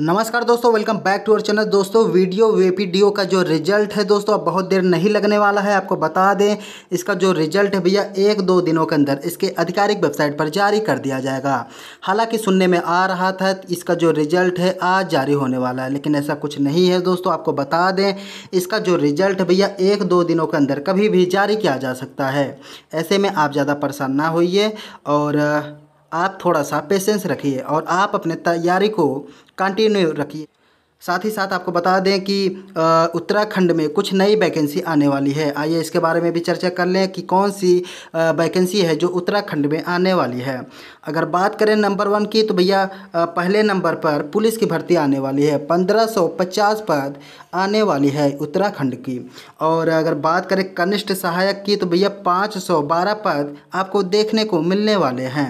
नमस्कार दोस्तों welcome back to our channel दोस्तों वीडियो वेपीडीओ का जो रिजल्ट है दोस्तों अब बहुत देर नहीं लगने वाला है आपको बता दें इसका जो रिजल्ट है भैया एक दो दिनों के अंदर इसके आधिकारिक वेबसाइट पर जारी कर दिया जाएगा हालांकि सुनने में आ रहा था इसका जो रिजल्ट है आज जारी होने वाला है लेकिन ऐसा कुछ नहीं है दोस्तों आपको बता दें इसका जो रिजल्ट भैया एक दो दिनों के अंदर कभी भी जारी किया जा सकता है ऐसे में आप ज़्यादा परेशान ना होइए और आप थोड़ा सा पेशेंस रखिए और आप अपने तैयारी को कंटिन्यू रखिए साथ ही साथ आपको बता दें कि उत्तराखंड में कुछ नई वैकेंसी आने वाली है आइए इसके बारे में भी चर्चा कर लें कि कौन सी वैकेंसी है जो उत्तराखंड में आने वाली है अगर बात करें नंबर वन की तो भैया पहले नंबर पर पुलिस की भर्ती आने वाली है पंद्रह सौ पचास पद आने वाली है उत्तराखंड की और अगर बात करें कनिष्ठ सहायक की तो भैया पाँच सौ बारह पद आपको देखने को मिलने वाले हैं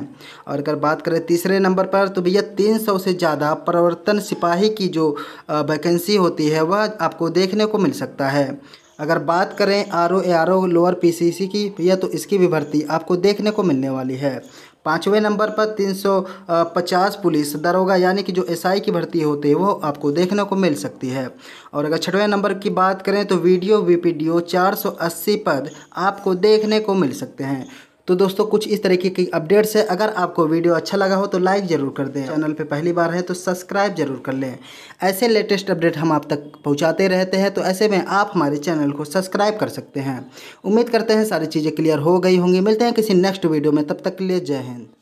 और अगर बात करें तीसरे नंबर पर तो भैया तीन सौ से ज़्यादा प्रवर्तन सिपाही की जो वैकेंसी होती है वह आपको देखने को मिल सकता है अगर बात करें R O A R O lower P C C की तो या तो इसकी भी भर्ती आपको देखने को मिलने वाली है पाँचवें नंबर पर 350 पुलिस दरोगा यानी कि जो एसआई की भर्ती होती है वो आपको देखने को मिल सकती है और अगर छठवें नंबर की बात करें तो वीडियो वीपीडीओ 480 पद आपको देखने को मिल सकते हैं तो दोस्तों कुछ इस तरीके की अपडेट्स है अगर आपको वीडियो अच्छा लगा हो तो लाइक ज़रूर कर दें चैनल पर पहली बार है तो सब्सक्राइब जरूर कर लें ऐसे लेटेस्ट अपडेट हम आप तक पहुँचाते रहते हैं तो ऐसे में आप हमारे चैनल को सब्सक्राइब कर सकते हैं उम्मीद करते हैं सारी चीज़ें क्लियर हो गई होंगी मिलते हैं किसी नेक्स्ट वीडियो में तब तक के लिए जय हिंद